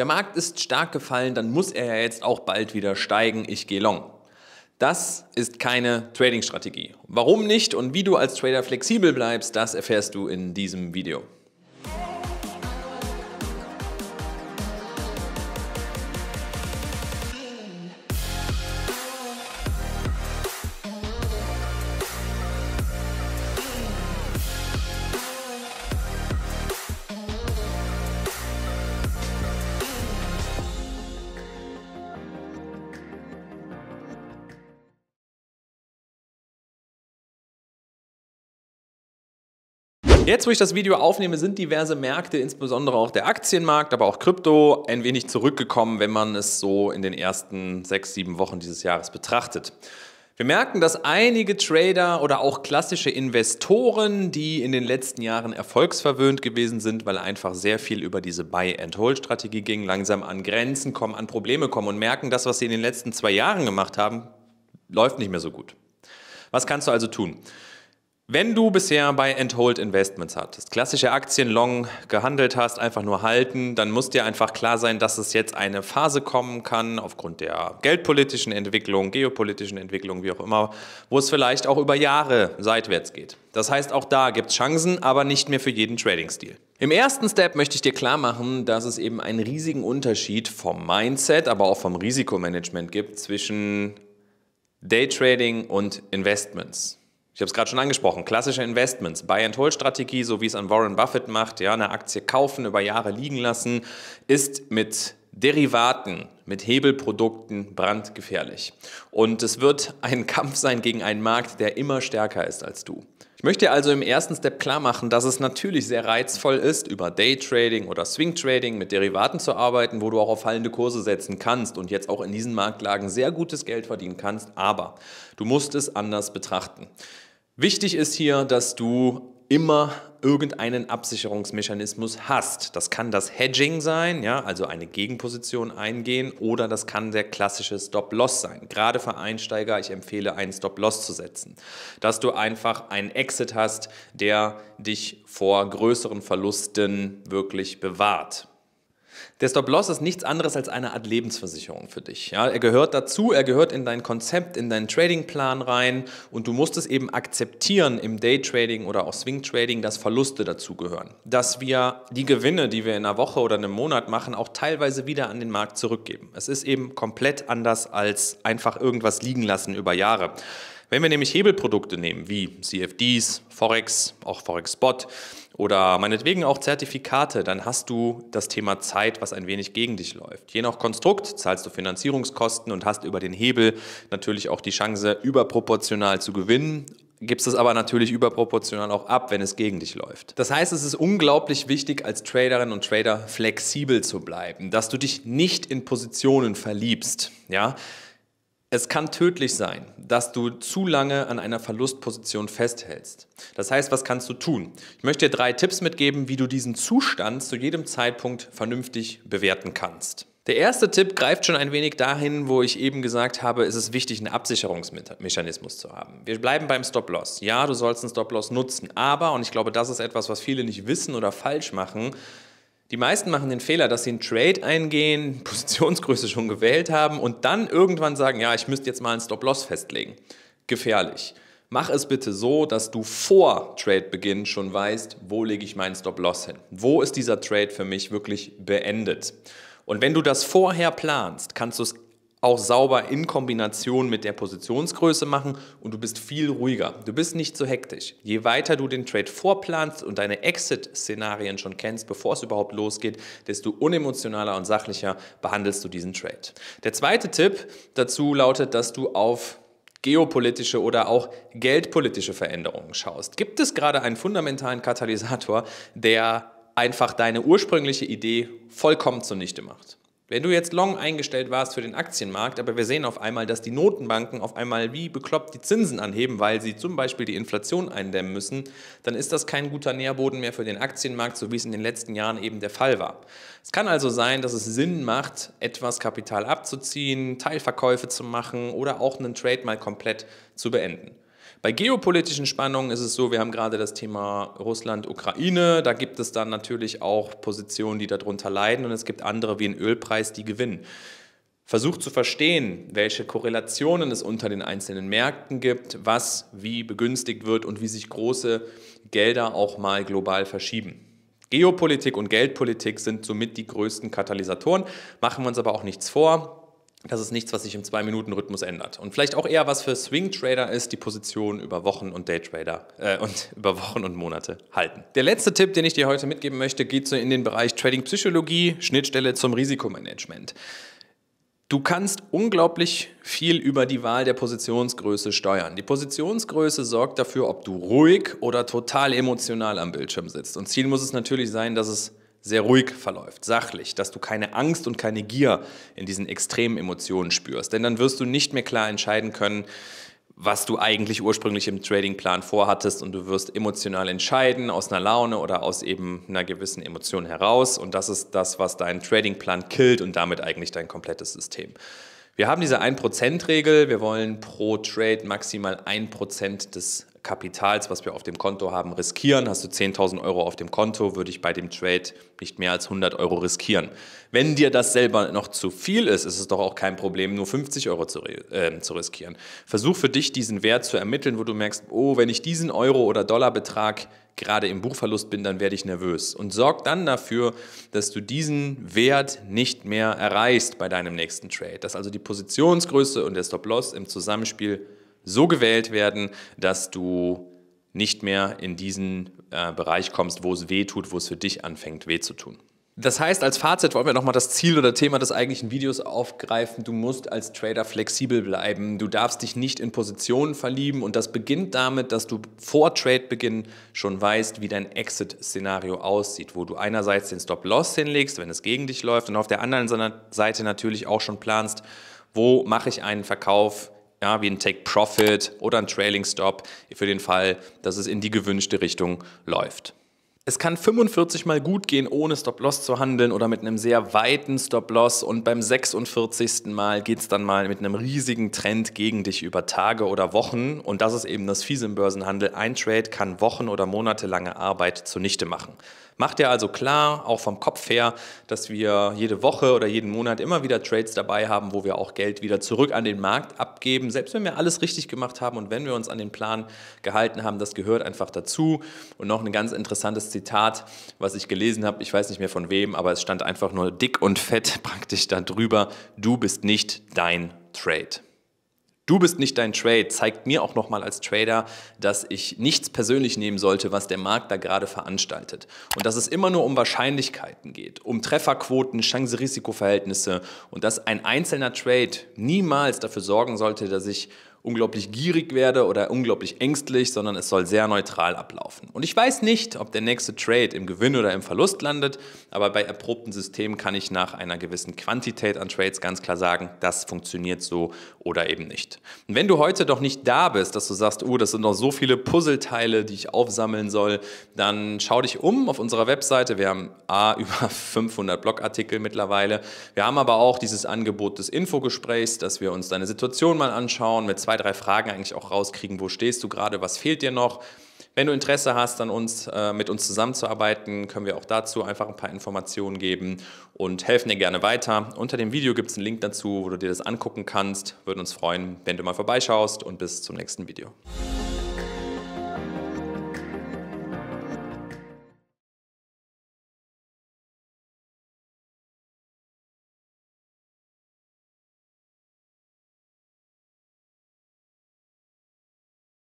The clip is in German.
Der Markt ist stark gefallen, dann muss er ja jetzt auch bald wieder steigen. Ich gehe long. Das ist keine Trading-Strategie. Warum nicht und wie du als Trader flexibel bleibst, das erfährst du in diesem Video. Jetzt, wo ich das Video aufnehme, sind diverse Märkte, insbesondere auch der Aktienmarkt, aber auch Krypto, ein wenig zurückgekommen, wenn man es so in den ersten sechs, sieben Wochen dieses Jahres betrachtet. Wir merken, dass einige Trader oder auch klassische Investoren, die in den letzten Jahren erfolgsverwöhnt gewesen sind, weil einfach sehr viel über diese Buy-and-Hold-Strategie ging, langsam an Grenzen kommen, an Probleme kommen und merken, das, was sie in den letzten zwei Jahren gemacht haben, läuft nicht mehr so gut. Was kannst du also tun? Wenn du bisher bei Enthold Investments hattest, klassische Aktien long gehandelt hast, einfach nur halten, dann muss dir einfach klar sein, dass es jetzt eine Phase kommen kann, aufgrund der geldpolitischen Entwicklung, geopolitischen Entwicklung, wie auch immer, wo es vielleicht auch über Jahre seitwärts geht. Das heißt, auch da gibt es Chancen, aber nicht mehr für jeden Trading-Stil. Im ersten Step möchte ich dir klar machen, dass es eben einen riesigen Unterschied vom Mindset, aber auch vom Risikomanagement gibt zwischen Daytrading und Investments. Ich habe es gerade schon angesprochen, klassische Investments, Buy-and-Hold-Strategie, so wie es an Warren Buffett macht, ja, eine Aktie kaufen, über Jahre liegen lassen, ist mit Derivaten, mit Hebelprodukten brandgefährlich. Und es wird ein Kampf sein gegen einen Markt, der immer stärker ist als du. Ich möchte also im ersten Step klar machen, dass es natürlich sehr reizvoll ist, über Daytrading oder Swing Trading mit Derivaten zu arbeiten, wo du auch auf fallende Kurse setzen kannst und jetzt auch in diesen Marktlagen sehr gutes Geld verdienen kannst, aber du musst es anders betrachten. Wichtig ist hier, dass du immer irgendeinen Absicherungsmechanismus hast. Das kann das Hedging sein, ja, also eine Gegenposition eingehen, oder das kann der klassische Stop-Loss sein. Gerade für Einsteiger, ich empfehle, einen Stop-Loss zu setzen. Dass du einfach einen Exit hast, der dich vor größeren Verlusten wirklich bewahrt. Der Stop-Loss ist nichts anderes als eine Art Lebensversicherung für dich. Ja, er gehört dazu, er gehört in dein Konzept, in deinen Tradingplan rein und du musst es eben akzeptieren im Day-Trading oder auch Swing-Trading, dass Verluste dazugehören. Dass wir die Gewinne, die wir in einer Woche oder einem Monat machen, auch teilweise wieder an den Markt zurückgeben. Es ist eben komplett anders als einfach irgendwas liegen lassen über Jahre. Wenn wir nämlich Hebelprodukte nehmen, wie CFDs, Forex, auch Forex-Spot oder meinetwegen auch Zertifikate, dann hast du das Thema Zeit, was ein wenig gegen dich läuft. Je nach Konstrukt zahlst du Finanzierungskosten und hast über den Hebel natürlich auch die Chance, überproportional zu gewinnen, gibst es aber natürlich überproportional auch ab, wenn es gegen dich läuft. Das heißt, es ist unglaublich wichtig, als Traderin und Trader flexibel zu bleiben, dass du dich nicht in Positionen verliebst. Ja? Es kann tödlich sein, dass du zu lange an einer Verlustposition festhältst. Das heißt, was kannst du tun? Ich möchte dir drei Tipps mitgeben, wie du diesen Zustand zu jedem Zeitpunkt vernünftig bewerten kannst. Der erste Tipp greift schon ein wenig dahin, wo ich eben gesagt habe, es ist wichtig, einen Absicherungsmechanismus zu haben. Wir bleiben beim Stop-Loss. Ja, du sollst einen Stop-Loss nutzen, aber, und ich glaube, das ist etwas, was viele nicht wissen oder falsch machen, die meisten machen den Fehler, dass sie einen Trade eingehen, Positionsgröße schon gewählt haben und dann irgendwann sagen, ja, ich müsste jetzt mal einen Stop-Loss festlegen. Gefährlich. Mach es bitte so, dass du vor Trade-Beginn schon weißt, wo lege ich meinen Stop-Loss hin. Wo ist dieser Trade für mich wirklich beendet? Und wenn du das vorher planst, kannst du es auch sauber in Kombination mit der Positionsgröße machen und du bist viel ruhiger. Du bist nicht so hektisch. Je weiter du den Trade vorplanst und deine Exit-Szenarien schon kennst, bevor es überhaupt losgeht, desto unemotionaler und sachlicher behandelst du diesen Trade. Der zweite Tipp dazu lautet, dass du auf geopolitische oder auch geldpolitische Veränderungen schaust. Gibt es gerade einen fundamentalen Katalysator, der einfach deine ursprüngliche Idee vollkommen zunichte macht? Wenn du jetzt long eingestellt warst für den Aktienmarkt, aber wir sehen auf einmal, dass die Notenbanken auf einmal wie bekloppt die Zinsen anheben, weil sie zum Beispiel die Inflation eindämmen müssen, dann ist das kein guter Nährboden mehr für den Aktienmarkt, so wie es in den letzten Jahren eben der Fall war. Es kann also sein, dass es Sinn macht, etwas Kapital abzuziehen, Teilverkäufe zu machen oder auch einen Trade mal komplett zu beenden. Bei geopolitischen Spannungen ist es so, wir haben gerade das Thema Russland-Ukraine, da gibt es dann natürlich auch Positionen, die darunter leiden und es gibt andere wie den Ölpreis, die gewinnen. Versucht zu verstehen, welche Korrelationen es unter den einzelnen Märkten gibt, was wie begünstigt wird und wie sich große Gelder auch mal global verschieben. Geopolitik und Geldpolitik sind somit die größten Katalysatoren. Machen wir uns aber auch nichts vor das ist nichts, was sich im Zwei-Minuten-Rhythmus ändert. Und vielleicht auch eher was für Swing-Trader ist, die Position über Wochen und Day-Trader äh, und über Wochen und Monate halten. Der letzte Tipp, den ich dir heute mitgeben möchte, geht so in den Bereich Trading-Psychologie, Schnittstelle zum Risikomanagement. Du kannst unglaublich viel über die Wahl der Positionsgröße steuern. Die Positionsgröße sorgt dafür, ob du ruhig oder total emotional am Bildschirm sitzt. Und Ziel muss es natürlich sein, dass es sehr ruhig verläuft, sachlich, dass du keine Angst und keine Gier in diesen extremen Emotionen spürst. Denn dann wirst du nicht mehr klar entscheiden können, was du eigentlich ursprünglich im Tradingplan vorhattest und du wirst emotional entscheiden aus einer Laune oder aus eben einer gewissen Emotion heraus und das ist das, was deinen Tradingplan killt und damit eigentlich dein komplettes System. Wir haben diese 1%-Regel, wir wollen pro Trade maximal 1% des Kapitals, was wir auf dem Konto haben, riskieren. Hast du 10.000 Euro auf dem Konto, würde ich bei dem Trade nicht mehr als 100 Euro riskieren. Wenn dir das selber noch zu viel ist, ist es doch auch kein Problem, nur 50 Euro zu, äh, zu riskieren. Versuch für dich diesen Wert zu ermitteln, wo du merkst, oh, wenn ich diesen Euro- oder Dollarbetrag gerade im Buchverlust bin, dann werde ich nervös. Und sorg dann dafür, dass du diesen Wert nicht mehr erreichst bei deinem nächsten Trade. Dass also die Positionsgröße und der Stop-Loss im Zusammenspiel so gewählt werden, dass du nicht mehr in diesen äh, Bereich kommst, wo es weh tut, wo es für dich anfängt, weh zu tun. Das heißt, als Fazit wollen wir nochmal das Ziel oder Thema des eigentlichen Videos aufgreifen. Du musst als Trader flexibel bleiben. Du darfst dich nicht in Positionen verlieben. Und das beginnt damit, dass du vor Tradebeginn schon weißt, wie dein Exit-Szenario aussieht, wo du einerseits den Stop-Loss hinlegst, wenn es gegen dich läuft, und auf der anderen Seite natürlich auch schon planst, wo mache ich einen Verkauf, ja, wie ein Take-Profit oder ein Trailing-Stop für den Fall, dass es in die gewünschte Richtung läuft. Es kann 45 Mal gut gehen, ohne Stop-Loss zu handeln oder mit einem sehr weiten Stop-Loss. Und beim 46. Mal geht es dann mal mit einem riesigen Trend gegen dich über Tage oder Wochen. Und das ist eben das Fiese im Börsenhandel. Ein Trade kann Wochen- oder monatelange Arbeit zunichte machen. Macht dir also klar, auch vom Kopf her, dass wir jede Woche oder jeden Monat immer wieder Trades dabei haben, wo wir auch Geld wieder zurück an den Markt abgeben. Selbst wenn wir alles richtig gemacht haben und wenn wir uns an den Plan gehalten haben, das gehört einfach dazu. Und noch ein ganz interessantes Zitat Zitat, was ich gelesen habe, ich weiß nicht mehr von wem, aber es stand einfach nur dick und fett praktisch da drüber, du bist nicht dein Trade. Du bist nicht dein Trade, zeigt mir auch nochmal als Trader, dass ich nichts persönlich nehmen sollte, was der Markt da gerade veranstaltet. Und dass es immer nur um Wahrscheinlichkeiten geht, um Trefferquoten, Chance-Risiko-Verhältnisse und dass ein einzelner Trade niemals dafür sorgen sollte, dass ich unglaublich gierig werde oder unglaublich ängstlich, sondern es soll sehr neutral ablaufen. Und ich weiß nicht, ob der nächste Trade im Gewinn oder im Verlust landet, aber bei erprobten Systemen kann ich nach einer gewissen Quantität an Trades ganz klar sagen, das funktioniert so oder eben nicht. Und wenn du heute doch nicht da bist, dass du sagst, oh, das sind noch so viele Puzzleteile, die ich aufsammeln soll, dann schau dich um auf unserer Webseite. Wir haben A, über 500 Blogartikel mittlerweile. Wir haben aber auch dieses Angebot des Infogesprächs, dass wir uns deine Situation mal anschauen mit zwei zwei, drei Fragen eigentlich auch rauskriegen. Wo stehst du gerade? Was fehlt dir noch? Wenn du Interesse hast, an uns, äh, mit uns zusammenzuarbeiten, können wir auch dazu einfach ein paar Informationen geben und helfen dir gerne weiter. Unter dem Video gibt es einen Link dazu, wo du dir das angucken kannst. Würden uns freuen, wenn du mal vorbeischaust und bis zum nächsten Video.